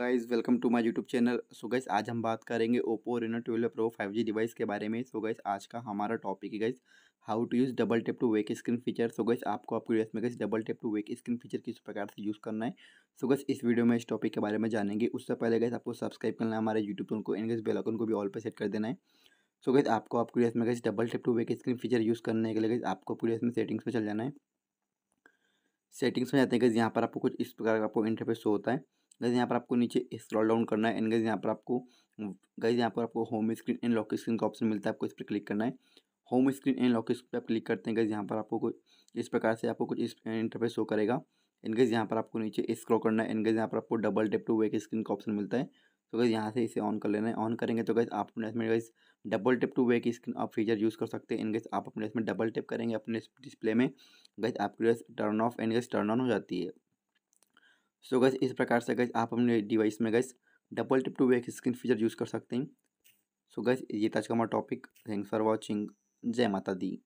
guys welcome to my YouTube channel so guys आज हम बात करेंगे Oppo Reno twelve pro five G device के बारे में सो so गाइज़ आज का हमारा टॉपिक है guys how to use double tap to wake screen feature so guys आपको आपके वीडियोस में guys double tap to wake screen feature किस प्रकार से यूज़ करना है सो so गाइज़ इस वीडियो में इस टॉपिक के बारे में जानेंगे उससे पहले गाइज़ आपको सब्सक्राइब करना है हमारे यूट्यूब चैनल को एंड गाइज़ बेलाइकन को भी ऑल पर सेट कर देना है सो गाइज़ आपको आपके वीडियोस में guys double tap to wake screen feature use करने के लिए गाइज़ आपको अपने में सेटिंग्स में चल जाना है सेटिंग्स में जाते हैं गाइज़ यहाँ पर आपको कुछ इस प्रकार का आपको इंटरफेस होता है गैस यहाँ पर आपको नीचे स्क्रॉल डाउन करना है एंड गैस यहाँ पर आपको गैस यहाँ पर आपको home screen and lock screen का ऑप्शन मिलता है आपको इस पर क्लिक करना है home screen and lock screen पर आप क्लिक करते हैं गैस यहाँ पर आपको कुछ इस प्रकार से आपको कुछ इस इंटरफेस शो करेगा एनगेज यहाँ पर आपको नीचे स्क्रॉल करना है एनगेज यहाँ पर आपको double tap to wake screen का ऑप्शन मिलता है तो गैस यहाँ से इसे ऑन कर लेना है ऑन करेंगे तो गैस आप अपने इसमें guys double tap to wake screen आप फीचर यूज़ कर सकते हैं गैस आप अपने इसमें डबल टेप करेंगे अपने डिस्प्ले में गैस आपकी guys turn off guys turn on हो जाती है सो गैस इस प्रकार से गैस आप अपने डिवाइस में guys double tap to wake screen feature use कर सकते हैं सो गैस ये ताज का हमारा टॉपिक थैंक्स फॉर वॉचिंग जय माता दी